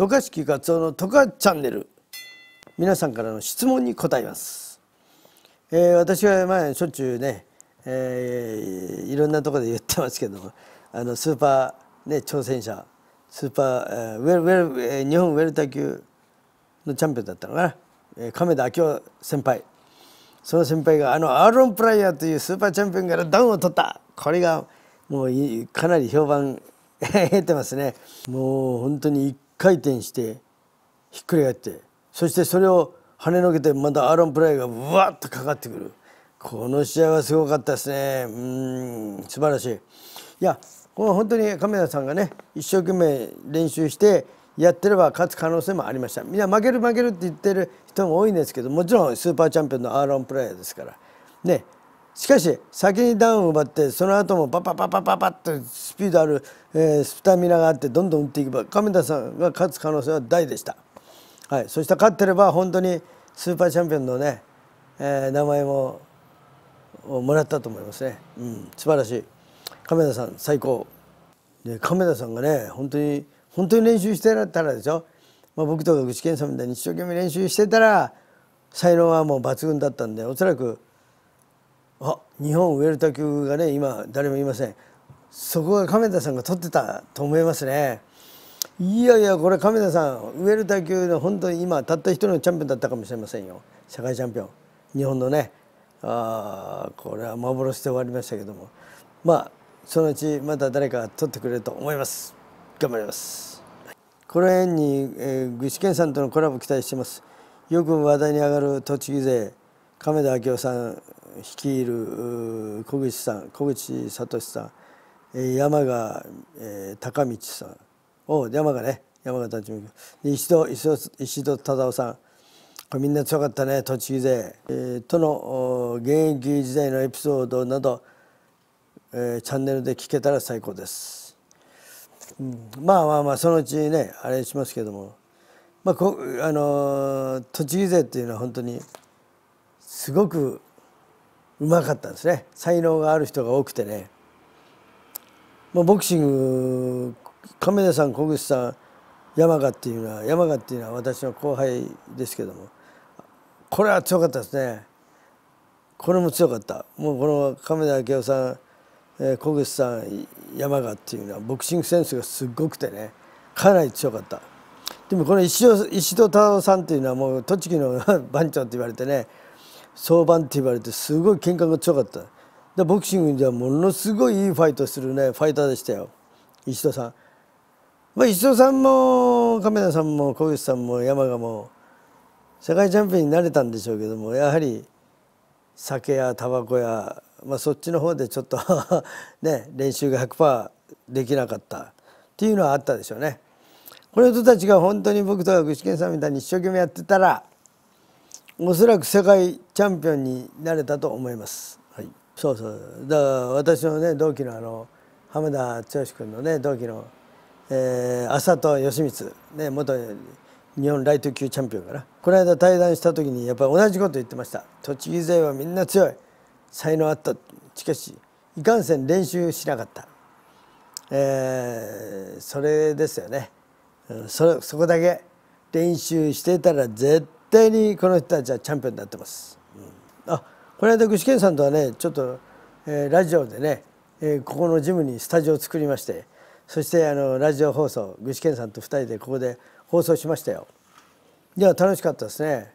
渡嘉敷勝夫の渡嘉チャンネル皆さんからの質問に答えます、えー、私は前しょっちゅうね、えー、いろんなところで言ってますけどもあのスーパー、ね、挑戦者スーパー、えー、ウェルウェル、えー、日本ウェルター級のチャンピオンだったのかな、えー、亀田明夫先輩その先輩があのアーロン・プライヤーというスーパーチャンピオンからダウンを取ったこれがもうかなり評判得てますねもう本当に回転してひっくり返ってそしてそれを跳ねのけてまたアーロン・プライがうわっとかかってくるこの試合はすごかったですねうん素晴らしいいやこの本当に亀田さんがね一生懸命練習してやってれば勝つ可能性もありましたみん負ける負けるって言ってる人も多いんですけどもちろんスーパーチャンピオンのアーロン・プライヤーですからねしかし先にダウンを奪ってその後もパパパパパパッとスピードある、えー、スタミナがあってどんどん打っていけば亀田さんが勝つ可能性は大でした、はい、そして勝ってれば本当にスーパーチャンピオンのね、えー、名前ももらったと思いますね、うん、素晴らしい亀田さん最高で亀田さんがね本当に本当に練習してたらでしょ、まあ、僕とか具志堅さんみたいに一生懸命練習してたら才能はもう抜群だったんでおそらくあ日本ウェルタ級がね今誰もいませんそこが亀田さんが撮ってたと思いますねいやいやこれ亀田さんウェルタ級の本当に今たった一人のチャンピオンだったかもしれませんよ社会チャンピオン日本のねあこれは幻で終わりましたけどもまあそのうちまた誰か取ってくれると思います頑張りますこの辺に、えー、具志堅さんとのコラボ期待してますよく話題に上がる栃木勢亀田明夫さん率いる小口さん小口聡さん山賀、えー、高道さんお山賀ね山賀立美君一度一度一忠夫さんこれみんな強かったね栃木勢、えー、との現役時代のエピソードなど、えー、チャンネルで聞けたら最高です、うん、まあまあまあそのうちねあれしますけども、まあこあの栃木勢っていうのは本当にすごくうまかったんですね才能がある人が多くてね、まあ、ボクシング亀田さん小口さん山賀っていうのは山賀っていうのは私の後輩ですけどもこれは強かったですねこれも強かったもうこの亀田明夫さん、えー、小口さん山賀っていうのはボクシングセンスがすごくてねかなり強かったでもこの石戸太郎さんっていうのはもう栃木の 番長って言われてね相番って言われてすごい喧嘩が強かったでボクシングじゃものすごいいいファイトするねファイターでしたよ石戸さん、まあ、石戸さんも亀田さんも小口さんも山賀も世界チャンピオンになれたんでしょうけどもやはり酒やタバコや、まあ、そっちの方でちょっと ね練習が100%できなかったっていうのはあったでしょうね。この人たちが本当に僕とか具志堅さんみたいに一生懸命やってたらおそらく世界チャンピオンになれたと思います。はい、そうそうだから私のね同期のあの浜田剛君のね同期の、えー、浅戸義満、ね、元日本ライト級チャンピオンかなこの間対談した時にやっぱり同じこと言ってました栃木勢はみんな強い才能あったしかしいかんせん練習しなかった、えー、それですよねそれそこだけ練習してたら絶対対にこの人たちはチャンピオンになってます。うん、あこの間具志堅さんとはねちょっと、えー、ラジオでね、えー、ここのジムにスタジオを作りましてそしてあのラジオ放送具志堅さんと2人でここで放送しましたよ。いや楽しかったですね。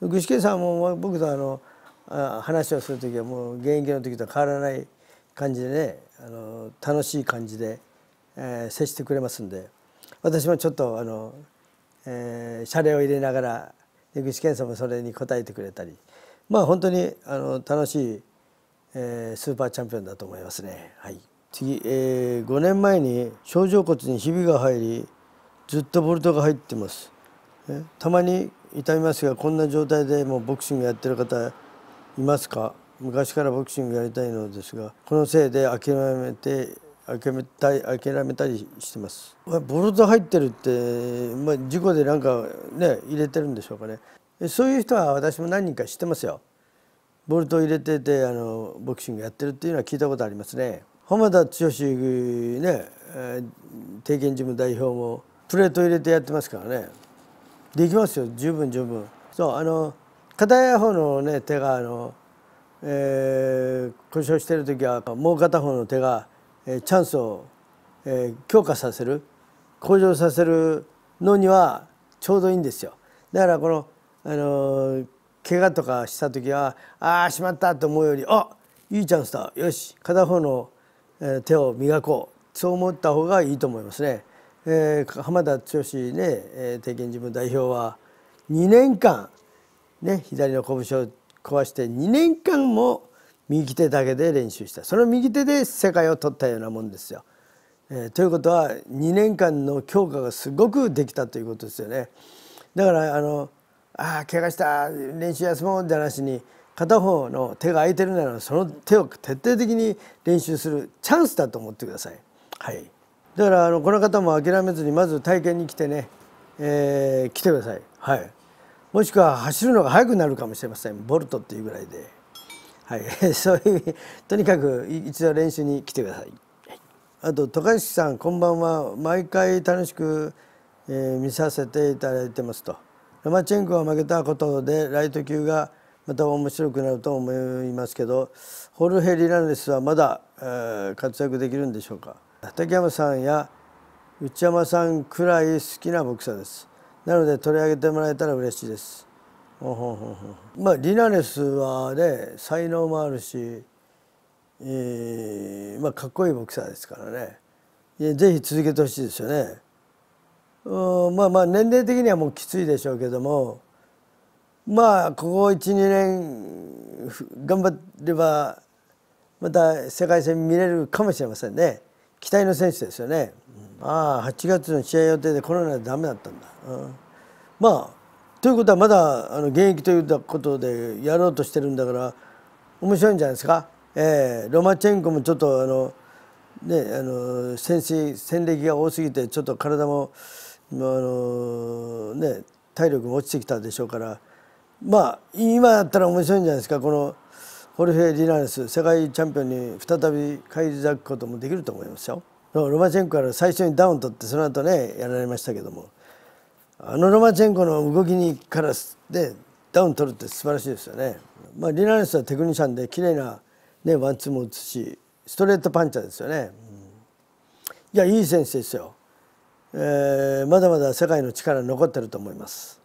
具志堅さんも僕とあのあ話をする時はもう現役の時と変わらない感じでねあの楽しい感じで、えー、接してくれますんで私もちょっとあの、えー、謝礼を入れながら江口健さんもそれに応えてくれたりまあ本当にあの楽しい、えー、スーパーチャンピオンだと思いますね。はい、次、えー、5年前に症状骨にひびが入りずっとボルトが入ってます。えたまに痛みますがこんな状態でもうボクシングやってる方いますか昔からボクシングやりたいのですがこのせいで諦めて諦めたり諦めたりしてます。ボルト入ってるって、まあ、事故でなんかね入れてるんでしょうかね。そういう人は私も何人か知ってますよ。ボルトを入れててあのボクシングやってるっていうのは聞いたことありますね。浜田剛ね、えー、定見事務代表もプレート入れてやってますからね。できますよ十分十分。そうあの片方のね手があの、えー、故障してる時はもう片方の手がチャンスを強化させる向上させるのにはちょうどいいんですよ。だからこのあの怪我とかした時はああしまったと思うよりあいいチャンスだよし片方の手を磨こうそう思った方がいいと思いますね。えー、浜田剛ね、えー、定見自分代表は2年間、ね、左の拳を壊して2年間も右手だけで練習したその右手で世界を取ったようなもんですよ。えー、ということは2年間の強化がすごくできたということですよね。だからあのああ怪我した練習休もうって話に片方の手が空いてるならその手を徹底的に練習するチャンスだと思ってください。はい、だからあのこの方も諦めずにまず体験に来てね、えー、来てください。はい、もしくは走るのが速くなるかもしれませんボルトっていうぐらいで。はい、そういうとにかく一度練習に来てください。あと高橋さんこんばんは毎回楽しく、えー、見させていただいてますとラマチェンコが負けたことでライト級がまた面白くなると思いますけどホルヘ・リラネスはまだ、えー、活躍できるんでしょうか畠山さんや内山さんくらい好きなボクサーですなので取り上げてもらえたら嬉しいですまあリナレスはね才能もあるし、えー、まあ、かっこいいボクサーですからねぜひ続けてほしいですよね。まあまあ年齢的にはもうきついでしょうけどもまあここ12年頑張ればまた世界戦見れるかもしれませんね期待の選手ですよね、ああ8月の試合予定でコロナでダメだったんだ、うん、まあということはまだあの現役ということでやろうとしてるんだから面白いんじゃないですか、えー、ロマチェンコもちょっとあの、ね、あの戦士戦歴が多すぎてちょっと体もまあの、ね、体力も落ちてきたでしょうからまあ今だったら面白いんじゃないですかこのホルフェ・リナレス世界チャンピオンに再び返り咲くこともできると思いますよ。ロマチェンコから最初にダウン取ってその後ねやられましたけども。あのロマチェンコの動きにからでダウン取るって素晴らしいですよね。まあ、リナレスはテクニシャンで綺麗なねワンツーも打つしストレートパンチャーですよね。いやいい選手ですよ、えー、まだまだ世界の力残ってると思います。